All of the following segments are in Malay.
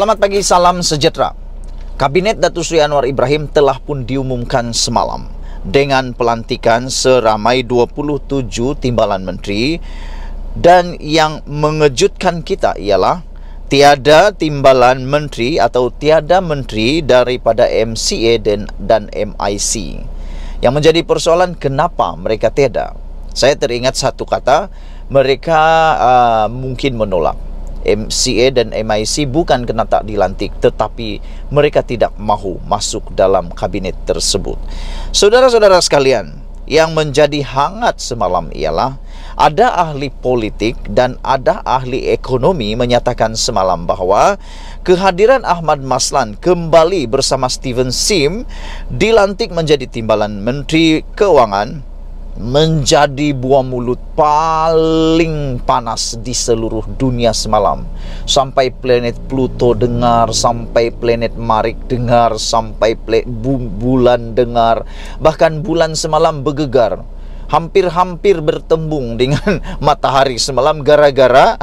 Selamat pagi, salam sejahtera. Kabinet Datuk Sri Anwar Ibrahim telah pun diumumkan semalam dengan pelantikan seramai 27 timbalan menteri dan yang mengejutkan kita ialah tiada timbalan menteri atau tiada menteri daripada MCA dan, dan MIC. Yang menjadi persoalan kenapa mereka tiada? Saya teringat satu kata, mereka uh, mungkin menolak. MCA dan MIC bukan kena tak dilantik tetapi mereka tidak mahu masuk dalam kabinet tersebut. Saudara-saudara sekalian, yang menjadi hangat semalam ialah ada ahli politik dan ada ahli ekonomi menyatakan semalam bahawa kehadiran Ahmad Maslan kembali bersama Steven Sim dilantik menjadi timbalan Menteri Keuangan menjadi buah mulut paling panas di seluruh dunia semalam. Sampai planet Pluto dengar, sampai planet Marik dengar, sampai bulan dengar. Bahkan bulan semalam bergegar. Hampir-hampir bertembung dengan matahari semalam gara-gara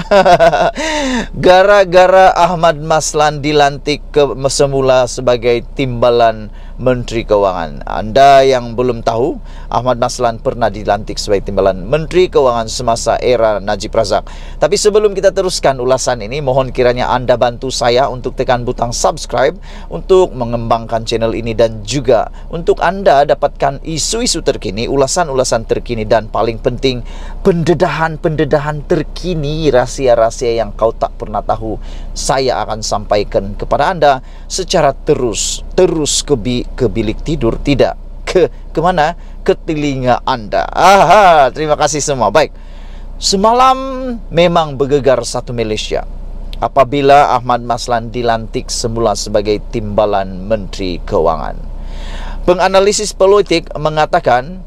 gara-gara Ahmad Maslan dilantik ke semula sebagai timbalan Menteri Kewangan. Anda yang belum tahu, Ahmad Maslan pernah dilantik sebagai timbalan Menteri Kewangan semasa era Najib Razak. Tapi sebelum kita teruskan ulasan ini, mohon kiranya Anda bantu saya untuk tekan butang subscribe untuk mengembangkan channel ini dan juga untuk Anda dapatkan isu-isu terkini, ulasan-ulasan terkini dan paling penting pendedahan-pendedahan terkini rahsia-rahsia yang kau tak pernah tahu saya akan sampaikan kepada anda secara terus terus kebi ke bilik tidur tidak ke kemana ke telinga anda Aha, terima kasih semua baik semalam memang bergegar satu Malaysia apabila Ahmad Maslan dilantik semula sebagai timbalan Menteri Keuangan penganalisis politik mengatakan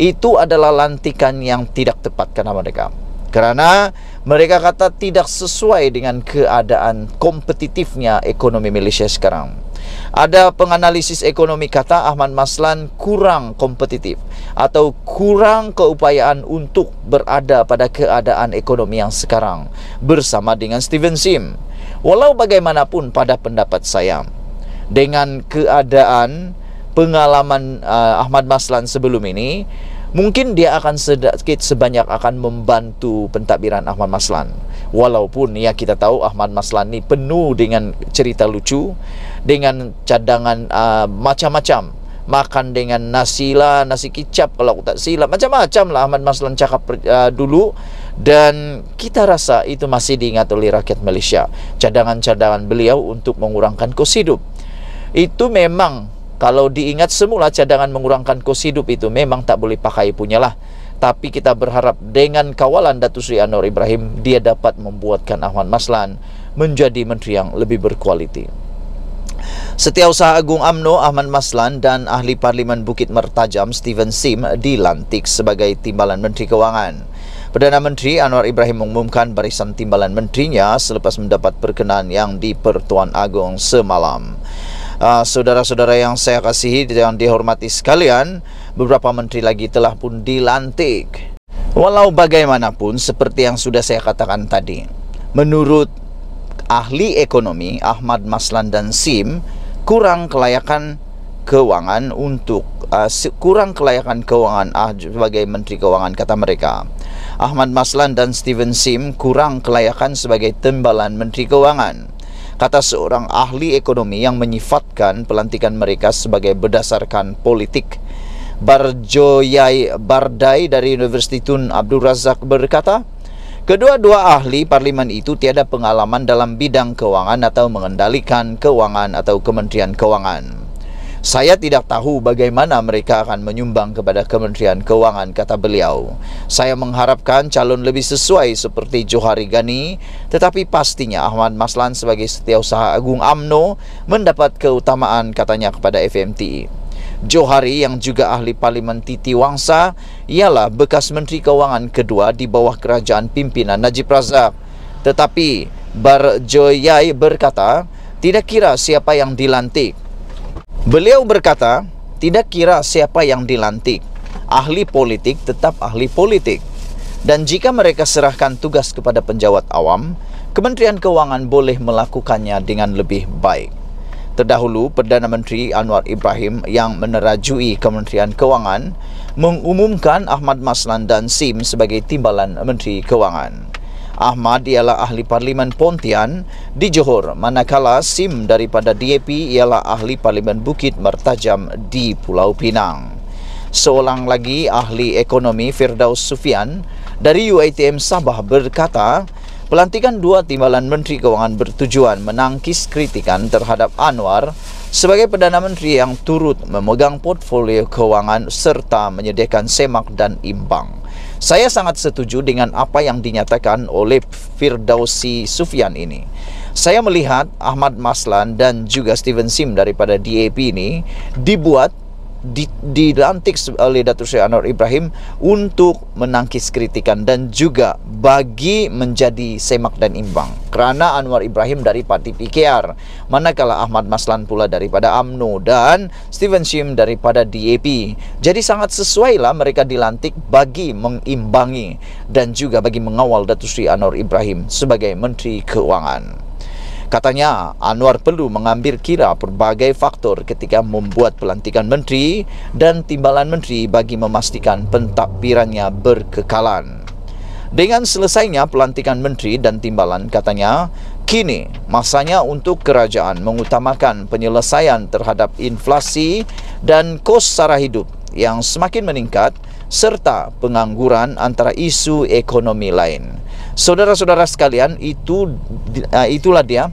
itu adalah lantikan yang tidak tepat kerana mereka kerana mereka kata tidak sesuai dengan keadaan kompetitifnya ekonomi Malaysia sekarang ada penganalisis ekonomi kata Ahmad Maslan kurang kompetitif atau kurang keupayaan untuk berada pada keadaan ekonomi yang sekarang bersama dengan Steven Sim. Walau bagaimanapun pada pendapat saya dengan keadaan pengalaman uh, Ahmad Maslan sebelum ini mungkin dia akan sedikit sebanyak akan membantu pentadbiran Ahmad Maslan walaupun ya kita tahu Ahmad Maslani penuh dengan cerita lucu dengan cadangan uh, macam-macam makan dengan nasi lah nasi kicap kalau aku tak silap macam-macam lah Ahmad Maslan cakap uh, dulu dan kita rasa itu masih diingat oleh rakyat Malaysia cadangan-cadangan beliau untuk mengurangkan kos hidup itu memang kalau diingat semula cadangan mengurangkan kos hidup itu memang tak boleh pakai punyalah lah tapi kita berharap dengan kawalan Datu Sri Anwar Ibrahim dia dapat membuatkan Ahwan Maslan menjadi menteri yang lebih berkualiti. Setiausaha Agung AMNO Ahmad Maslan dan Ahli Parlimen Bukit Mertajam Steven Sim dilantik sebagai Timbalan Menteri Kewangan. Perdana Menteri Anwar Ibrahim mengumumkan barisan timbalan menterinya selepas mendapat perkenan yang di Pertuan Agong semalam. Ah, saudara-saudara uh, yang saya kasihi dan dihormati sekalian, beberapa menteri lagi telah pun dilantik. Walau bagaimanapun, seperti yang sudah saya katakan tadi, menurut ahli ekonomi Ahmad Maslan dan Sim, kurang kelayakan keuangan untuk uh, kurang kelayakan keuangan uh, ah, sebagai menteri keuangan kata mereka. Ahmad Maslan dan Steven Sim kurang kelayakan sebagai tembalan menteri keuangan kata seorang ahli ekonomi yang menyifatkan pelantikan mereka sebagai berdasarkan politik. Barjoyai Bardai dari Universiti Tun Abdul Razak berkata, Kedua-dua ahli parlimen itu tiada pengalaman dalam bidang keuangan atau mengendalikan keuangan atau kementerian keuangan. Saya tidak tahu bagaimana mereka akan menyumbang kepada Kementerian Keuangan, kata beliau. Saya mengharapkan calon lebih sesuai seperti Johari Gani, tetapi pastinya Ahmad Maslan sebagai setiausaha Agung AMNO mendapat keutamaan, katanya kepada FMT. Johari yang juga ahli parlimen Titi Wangsa ialah bekas Menteri Keuangan kedua di bawah kerajaan pimpinan Najib Razak. Tetapi Barjoyai berkata, tidak kira siapa yang dilantik, Beliau berkata, tidak kira siapa yang dilantik, ahli politik tetap ahli politik. Dan jika mereka serahkan tugas kepada penjawat awam, Kementerian Keuangan boleh melakukannya dengan lebih baik. Terdahulu, Perdana Menteri Anwar Ibrahim yang menerajui Kementerian Keuangan mengumumkan Ahmad Maslan dan Sim sebagai timbalan Menteri Keuangan. Ahmad ialah ahli parlimen Pontian di Johor manakala SIM daripada DAP ialah ahli parlimen Bukit Mertajam di Pulau Pinang. Seorang lagi ahli ekonomi Firdaus Sufian dari UiTM Sabah berkata pelantikan dua timbalan menteri kewangan bertujuan menangkis kritikan terhadap Anwar sebagai Perdana Menteri yang turut memegang portfolio kewangan serta menyediakan semak dan imbang. Saya sangat setuju dengan apa yang dinyatakan oleh Firdausi Sufyan ini. Saya melihat Ahmad Maslan dan juga Steven Sim daripada DAP ini dibuat di, dilantik oleh Datuk Seri Anwar Ibrahim untuk menangkis kritikan dan juga bagi menjadi semak dan imbang kerana Anwar Ibrahim dari parti PKR manakala Ahmad Maslan pula daripada AMNO dan Steven Sim daripada DAP jadi sangat sesuai lah mereka dilantik bagi mengimbangi dan juga bagi mengawal Datuk Seri Anwar Ibrahim sebagai Menteri Keuangan Katanya Anwar perlu mengambil kira berbagai faktor ketika membuat pelantikan menteri dan timbalan menteri bagi memastikan pentadbirannya berkekalan. Dengan selesainya pelantikan menteri dan timbalan katanya, kini masanya untuk kerajaan mengutamakan penyelesaian terhadap inflasi dan kos sara hidup yang semakin meningkat serta pengangguran antara isu ekonomi lain. Saudara-saudara sekalian, itu eh, itulah dia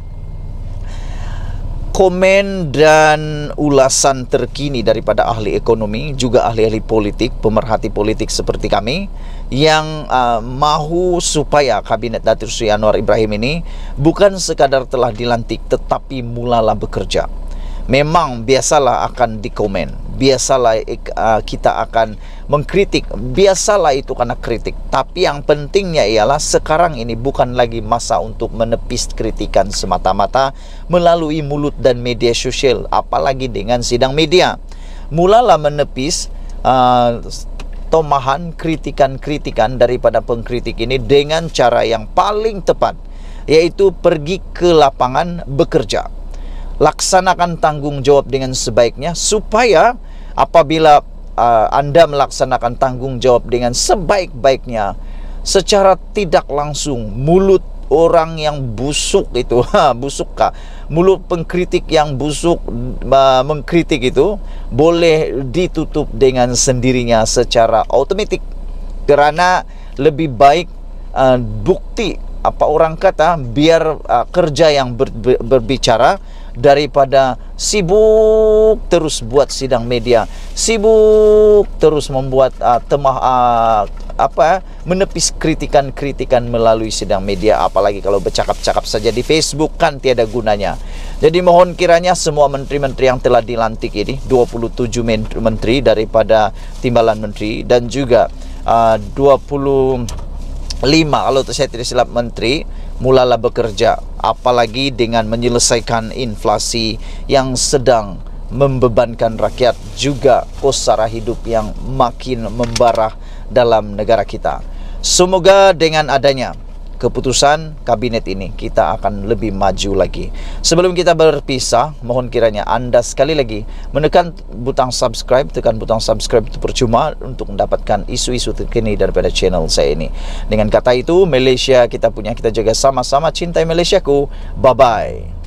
komen dan ulasan terkini daripada ahli ekonomi juga ahli-ahli politik pemerhati politik seperti kami yang uh, mahu supaya kabinet Datuk Sri Anwar Ibrahim ini bukan sekadar telah dilantik tetapi mulalah bekerja memang biasalah akan dikomen biasalah ah, kita akan mengkritik biasalah itu karena kritik tapi yang pentingnya ialah sekarang ini bukan lagi masa untuk menepis kritikan semata-mata melalui mulut dan media sosial apalagi dengan sidang media mulalah menepis uh, tomahan kritikan-kritikan daripada pengkritik ini dengan cara yang paling tepat yaitu pergi ke lapangan bekerja laksanakan tanggung jawab dengan sebaiknya supaya supaya apabila uh, anda melaksanakan tanggung jawab dengan sebaik-baiknya secara tidak langsung mulut orang yang busuk itu ha, busuk kah? mulut pengkritik yang busuk uh, mengkritik itu boleh ditutup dengan sendirinya secara otomatik kerana lebih baik uh, bukti apa orang kata biar uh, kerja yang ber, ber, berbicara daripada sibuk terus buat sidang media, sibuk terus membuat uh, temah uh, apa menepis kritikan-kritikan melalui sidang media apalagi kalau bercakap-cakap saja di Facebook kan tiada gunanya. Jadi mohon kiranya semua menteri-menteri yang telah dilantik ini 27 menteri daripada timbalan menteri dan juga uh, lima kalau saya tidak silap menteri mulalah bekerja apalagi dengan menyelesaikan inflasi yang sedang membebankan rakyat juga kosara hidup yang makin membara dalam negara kita. Semoga dengan adanya keputusan kabinet ini kita akan lebih maju lagi. Sebelum kita berpisah, mohon kiranya Anda sekali lagi menekan butang subscribe, tekan butang subscribe itu percuma untuk mendapatkan isu-isu terkini daripada channel saya ini. Dengan kata itu, Malaysia kita punya, kita jaga sama-sama cintai Malaysia ku. Bye-bye.